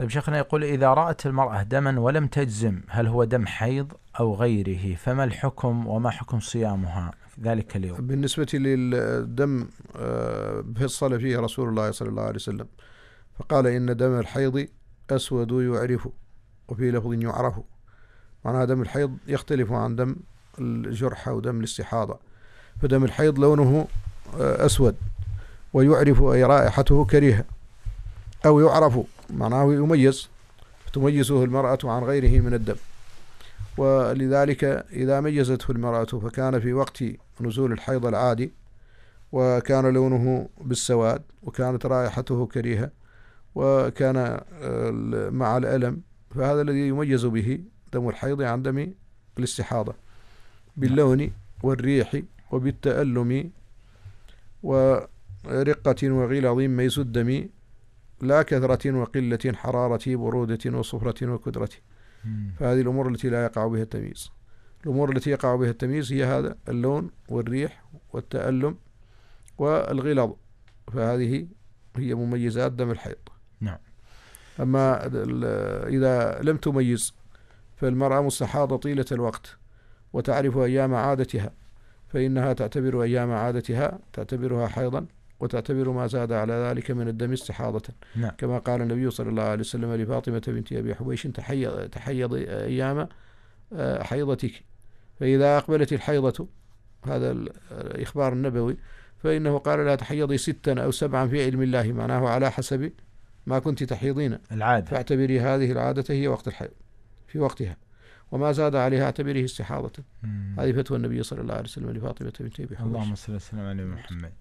طيب شيخنا يقول إذا رأت المرأة دما ولم تجزم هل هو دم حيض أو غيره فما الحكم وما حكم صيامها في ذلك اليوم بالنسبة للدم آه، فصل فيه رسول الله صلى الله عليه وسلم فقال إن دم الحيض أسود يعرف وفي لفظ يعرف معناها دم الحيض يختلف عن دم الجرحة ودم الاستحاضة فدم الحيض لونه آه، أسود ويعرف أي رائحته كريهة أو يعرف معناه يميز تميزه المرأة عن غيره من الدم ولذلك إذا ميزته المرأة فكان في وقت نزول الحيض العادي وكان لونه بالسواد وكانت رائحته كريهة وكان آه، مع الألم فهذا الذي يميز به دم الحيض عن دم الاستحاضة باللون والريح وبالتألم ورقة وغلظ ميز الدم لا كثرة وقلة حرارة برودة وصفرة وكدرة فهذه الأمور التي لا يقع بها التمييز الأمور التي يقع بها التمييز هي هذا اللون والريح والتألم والغلظ فهذه هي مميزات دم الحيض نعم أما إذا لم تميز فالمرأة مستحاضة طيلة الوقت وتعرف أيام عادتها فإنها تعتبر أيام عادتها تعتبرها حيضا وتعتبر ما زاد على ذلك من الدم استحاضة نعم. كما قال النبي صلى الله عليه وسلم لفاطمة بنت أبي حبيش تحيض, تحيض أيام آه، حيضتك فإذا أقبلت الحيضة هذا الإخبار النبوي فإنه قال لا تحيضي ستا أو سبعا في علم الله معناه على حسب ما كنت تحيضين العادة فاعتبري هذه العادة هي وقت الحيض في وقتها وما زاد عليها اعتبره استحاضة هذه فتوى النبي صلى الله عليه وسلم لفاطمة بنت أبي حبيش اللهم صل وسلم على محمد